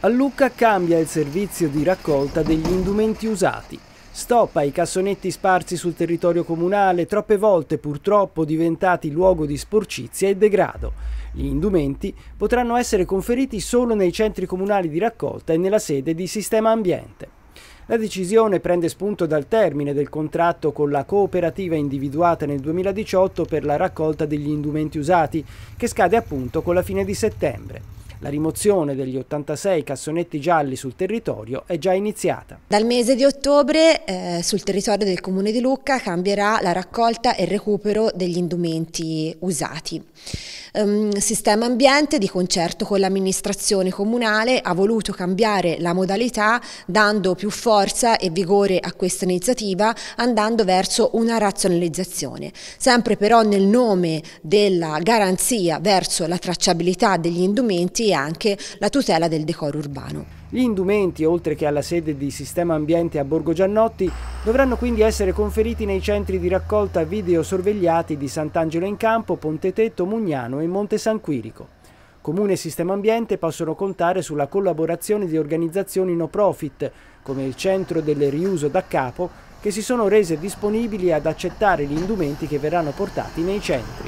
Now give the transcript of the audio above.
A Lucca cambia il servizio di raccolta degli indumenti usati. Stoppa i cassonetti sparsi sul territorio comunale, troppe volte purtroppo diventati luogo di sporcizia e degrado. Gli indumenti potranno essere conferiti solo nei centri comunali di raccolta e nella sede di Sistema Ambiente. La decisione prende spunto dal termine del contratto con la cooperativa individuata nel 2018 per la raccolta degli indumenti usati, che scade appunto con la fine di settembre. La rimozione degli 86 cassonetti gialli sul territorio è già iniziata. Dal mese di ottobre eh, sul territorio del Comune di Lucca cambierà la raccolta e il recupero degli indumenti usati. Um, sistema Ambiente di concerto con l'amministrazione comunale ha voluto cambiare la modalità dando più forza e vigore a questa iniziativa andando verso una razionalizzazione, sempre però nel nome della garanzia verso la tracciabilità degli indumenti e anche la tutela del decoro urbano. Gli indumenti, oltre che alla sede di Sistema Ambiente a Borgo Giannotti, dovranno quindi essere conferiti nei centri di raccolta videosorvegliati di Sant'Angelo in Campo, Ponte Tetto, Mugnano e Monte San Quirico. Comune e Sistema Ambiente possono contare sulla collaborazione di organizzazioni no profit, come il Centro del Riuso da Capo, che si sono rese disponibili ad accettare gli indumenti che verranno portati nei centri.